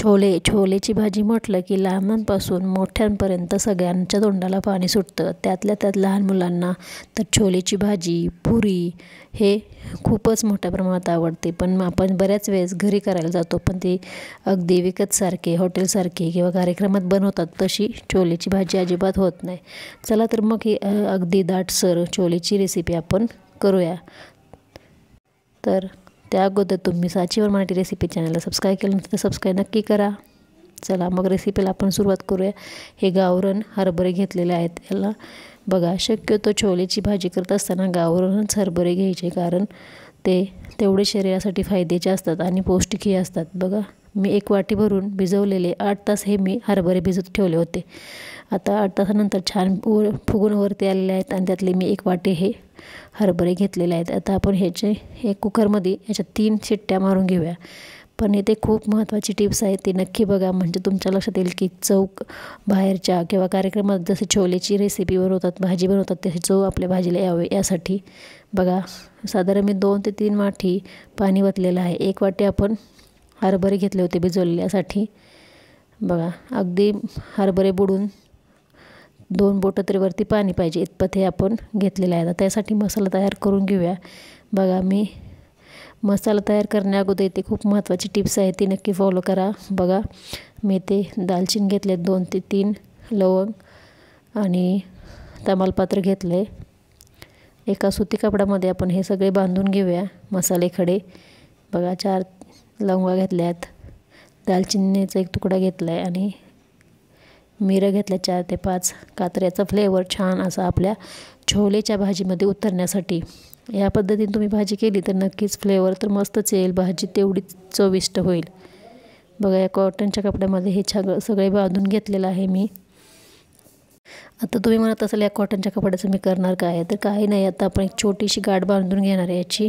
छोले छोलेची भाजी म्हटलं की लहानांपासून मोठ्यांपर्यंत सगळ्यांच्या तोंडाला पाणी सुटतं त्यातल्या त्यात लहान मुलांना तर छोलेची भाजी पुरी हे खूपच मोठ्या प्रमाणात आवडते पण आपण बऱ्याच वेळेस घरी करायला जातो पण ते अगदी विकतसारखे हॉटेलसारखे किंवा कार्यक्रमात बनवतात तशी छोलेची भाजी अजिबात होत नाही चला तर मग ही अगदी दाटसर छोलेची रेसिपी आपण करूया तर त्या अगोदर तुम्ही साचीवर मराठी रेसिपी चॅनलला सबस्क्राईब केलं नसतं तर सबस्क्राईब नक्की करा चला मग रेसिपीला आपण सुरुवात करूया हे गावरण हरभरे घेतलेले आहेत याला बघा शक्यतो छोलेची भाजी करत असताना गावरणच हरभरे घ्यायचे कारण ते तेवढे शरीरासाठी फायद्याचे असतात आणि पौष्टिकही असतात बघा मी एक वाटी भरून भिजवलेले आठ तास हे मी हरभरे भिजत ठेवले होते आता आठ तासानंतर छान फुगून वरती आलेले आहेत आणि त्यातले मी एक वाटी हे हरभरे घेतलेले आहेत आता आपण ह्याचे हे कुकरमध्ये याच्या तीन शिट्ट्या मारून घेऊया पण इथे खूप महत्त्वाची टिप्स आहे ती नक्की बघा म्हणजे तुमच्या लक्षात येईल की चौक बाहेरच्या किंवा कार्यक्रमात जसे छोलेची रेसिपी बनवतात भाजी बनवतात तसे चव आपल्या भाजीला यावे यासाठी बघा साधारण मी दोन ते तीन वाटी पाणी वतलेलं आहे एक वाटी आपण हरभरे घेतले होते भिजवलेल्यासाठी बघा अगदी हरभरे बुडून दोन बोटं वरती पाणी पाहिजे इतपत हे आपण घेतलेलं आहे आता त्यासाठी मसाला तयार करून घेऊया बघा मी मसाला तयार करण्या अगोदर इथे खूप महत्त्वाची टिप्स आहे ती नक्की फॉलो करा बघा मी ते दालचिनी घेतले दोन ते तीन लवंग आणि तमालपात्र घेतलं एका सुती कपडामध्ये आपण हे सगळे बांधून घेऊया मसाले खडे बघा चार लवंगा घेतल्यात दालचिनीचा एक तुकडा घेतला आहे आणि मिरं घेतल्या चार ते पाच कात्र्याचा फ्लेवर छान असा आपल्या छोलेच्या भाजीमध्ये उतरण्यासाठी या पद्धतीने तुम्ही भाजी केली तर नक्कीच फ्लेवर तर मस्तच येईल भाजी तेवढीच चविष्ट होईल बघा या कॉटनच्या कपड्यामध्ये हे छग सगळे बांधून घेतलेलं आहे मी आता तुम्ही म्हणत असाल या कॉटनच्या कपड्याचं मी करणार काय तर काही नाही आता आपण एक छोटीशी गाठ बांधून घेणार आहे याची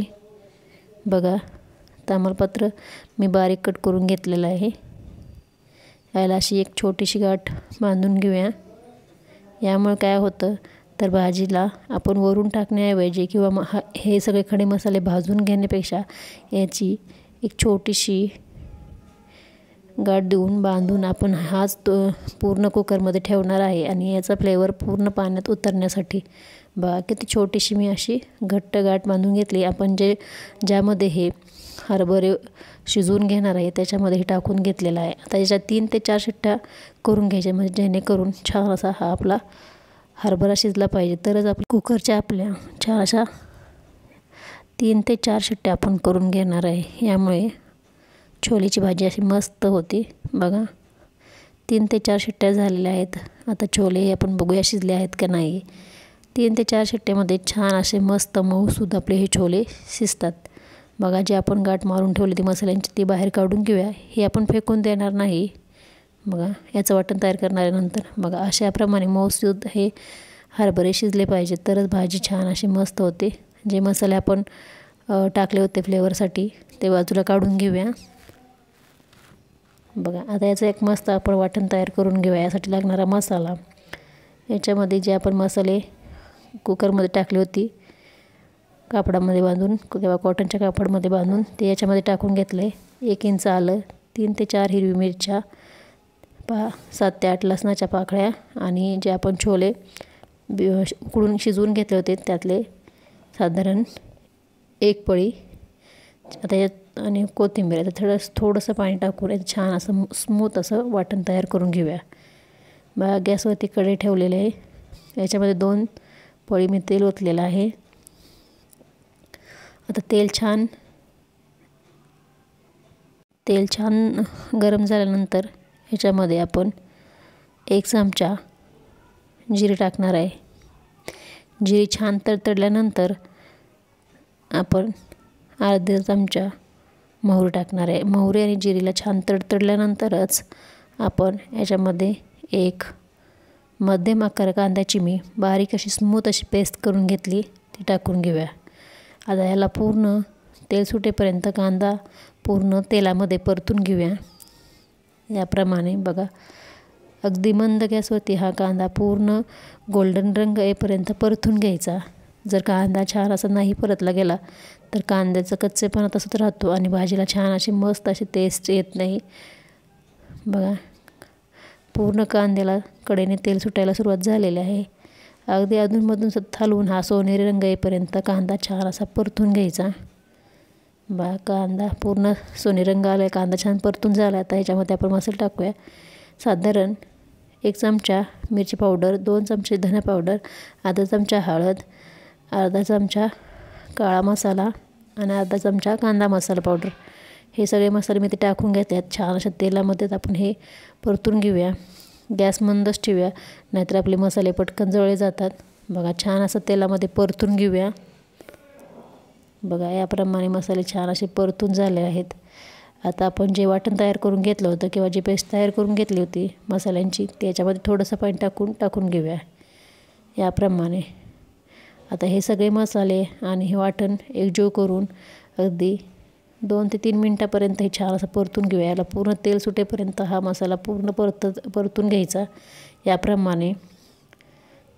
बघा तामलपत्र मी बारीक कट करून घेतलेलं आहे याला अशी एक छोटीशी गाठ बांधून घेऊया यामुळे काय होतं तर भाजीला आपण वरून टाकण्याऐवजी किंवा हा हे सगळे खडे मसाले भाजून घेण्यापेक्षा याची एक छोटीशी गाठ देऊन बांधून आपण हाच तो पूर्ण कुकरमध्ये ठेवणार आहे आणि याचा फ्लेवर पूर्ण पाण्यात उतरण्यासाठी बा किती छोटीशी मी अशी घट्ट गाठ बांधून घेतली आपण जे ज्यामध्ये हे हरभरे शिजवून घेणार आहे त्याच्यामध्ये हे टाकून घेतलेलं आहे आता याच्या तीन ते चार शिट्ट्या करून घ्यायच्या म्हणजे जेणेकरून छान असा हा आपला हरभरा शिजला पाहिजे तरच आपल्या कुकरच्या आपल्या छान अशा तीन ते चार शिट्ट्या आपण करून घेणार आहे यामुळे छोलेची भाजी अशी मस्त होती बघा तीन ते चार शिट्ट्या झालेल्या आहेत आता छोले आपण बघूया शिजले आहेत का नाही तीन ते चार शिट्ट्यामध्ये छान असे मस्त मऊसुद्धा आपले हे छोले शिजतात बघा जे आपण गाठ मारून ठेवले ती मसाल्यांची ती बाहेर काढून घेऊया हे आपण फेकून देणार नाही बघा याचं वाटण तयार करणाऱ्यानंतर बघा अशाप्रमाणे मऊसूद हे हरभरे शिजले पाहिजे तरच भाजी छान अशी मस्त होते जे मसाले आपण टाकले होते फ्लेवरसाठी ते बाजूला काढून घेऊया बघा आता याचं एक मस्त आपण वाटण तयार करून घेऊया यासाठी लागणारा मसाला याच्यामध्ये जे आपण मसाले कुकरमध्ये टाकली होती कापडामध्ये बांधून किंवा कॉटनच्या कापडमध्ये बांधून ते याच्यामध्ये टाकून घेतलं आहे एक इंच आलं तीन ते चार हिरवी मिरच्या पा सात ते आठ लसणाच्या पाकळ्या आणि जे आपण छोले उकडून शिजवून घेतले होते त्यातले साधारण एक पळी आता या आणि कोथिंबीर आता थोडं थोडंसं पाणी टाकून एक छान असं स्मूथ असं वाटण तयार करून घेऊया बघा गॅसवरती कडे ठेवलेले आहे याच्यामध्ये दोन पळी मी तेल ओतलेलं आहे आता तेल छान तेल छान गरम झाल्यानंतर ह्याच्यामध्ये आपण एक चमचा जिरे टाकणार आहे जिरे छान तडतडल्यानंतर आपण अर्धा चमचा मोहरी टाकणार आहे मोहरी आणि जिरीला छान तडतडल्यानंतरच आपण याच्यामध्ये एक मध्यम आकार कांद्याची मी बारीक अशी स्मूथ अशी पेस्ट करून घेतली ती टाकून घेऊया आता याला पूर्ण तेल सुटेपर्यंत कांदा पूर्ण तेलामध्ये परतून घेऊया याप्रमाणे बघा अगदी मंद गॅसवरती हा कांदा पूर्ण गोल्डन रंग येपर्यंत परतून घ्यायचा जर कांदा छान असा नाही परतला गेला तर कांद्याचं कच्चेपणा तसंच राहतो आणि भाजीला छान अशी मस्त अशी टेस्ट येत नाही बघा पूर्ण कांद्याला कडेने तेल सुटायला सुरुवात झालेली आहे अगदी अधूनमधून सत्ता हलवून हा सोनेरी रंग येईपर्यंत कांदा छान असा परतून घ्यायचा बा कांदा पूर्ण सोनेरी रंग आला आहे कांदा छान परतून झाला आता ह्याच्यामध्ये आपण मसाला टाकूया साधारण एक चमचा मिरची पावडर दोन चमचे धन्या पावडर अर्धा चमचा हळद अर्धा चमचा काळा मसाला आणि अर्धा चमचा कांदा मसाला पावडर हे सगळे मसाले मी ते टाकून घेतात छान अशा तेलामध्येच आपण हे परतून घेऊया गॅस मंदच ठेवूया नाहीतर आपले मसाले पटकन जळले जातात बघा छान असं तेलामध्ये परतून घेऊया बघा याप्रमाणे मसाले छान असे परतून झाले आहेत आता आपण जे वाटण तयार करून घेतलं होतं किंवा जी पेस्ट तयार करून घेतली होती मसाल्यांची त्याच्यामध्ये थोडंसं पाणी टाकून टाकून घेऊया याप्रमाणे आता हे सगळे मसाले आणि हे वाटण एकजीव करून अगदी दोन ते तीन मिनटापर्यंत हे छान असं परतून घेऊ याला पूर्ण तेल सुटेपर्यंत हा मसाला पूर्ण परत परतून घ्यायचा याप्रमाणे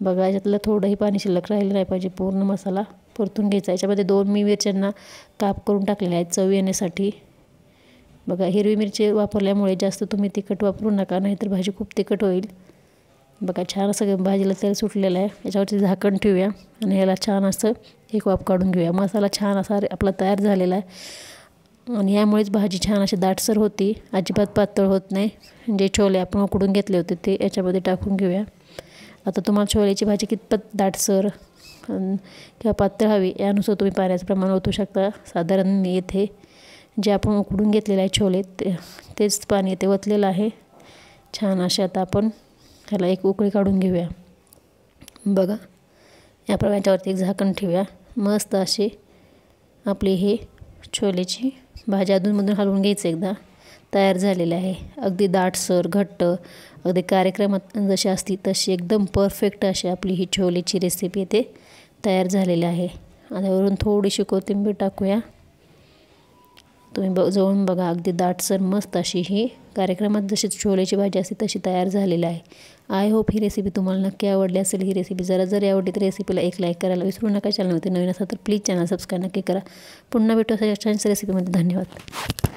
बघा याच्यातलं थोडंही पाणी शिल्लक राहिलं नाही पाहिजे पूर्ण मसाला परतून घ्यायचा याच्यामध्ये दोन मी मिरच्यांना काप करून टाकलेले आहेत चव येण्यासाठी बघा हिरवी मिरची वापरल्यामुळे जास्त तुम्ही तिखट वापरू नका नाहीतर भाजी खूप तिखट होईल बघा छान असं भाजीला तेल सुटलेलं आहे याच्यावरती झाकण ठेवूया आणि ह्याला छान असं एक वाफ काढून घेऊया मसाला छान असा आपला तयार झालेला आहे आणि यामुळेच भाजी छान अशी दाटसर होती अजिबात पातळ होत नाही जे छोले आपण उकडून घेतले होते ते याच्यामध्ये टाकून घेऊया आता तुम्हाला छोल्याची भाजी कितपत दाटसर किंवा पातळ हवी यानुसार तुम्ही पाण्याचं प्रमाण ओतू शकता साधारण येथे जे आपण उकडून घेतलेलं आहे छोले ते तेच पाणी येथे ओतलेलं आहे छान असे आता आपण ह्याला एक उकळी काढून घेऊया बघा याप्रमाणे याच्यावरती एक झाकण ठेवूया मस्त अशी आपली हे छोलेची भाजी अधूनमधून हलवून घ्यायचं एकदा तयार झालेलं आहे अगदी दाटसर घट्ट अगदी कार्यक्रमात जशी असती तशी एकदम परफेक्ट अशी आपली ही छोलेची रेसिपी येते तयार झालेली आहे आणि वरून थोडीशी कोथिंबीर टाकूया तुम्ही ब जवळून बघा अगदी दाटसर मस्त अशी ही कार्यक्रमात जशी छोल्याची भाजी असते तशी तयार झालेली आहे आय होप ही रेसिपी तुम्हाला नक्की आवडली असेल ही रेसिपी जरा जरी आवडली तर रेसिपीला एक लाईक करायला विसरू नका चॅनलमध्ये नवीन असा तर प्लीज चॅनल सबस्क्राईब नक्की करा पुन्हा भेटू अशा छानशा रेसिपीमध्ये धन्यवाद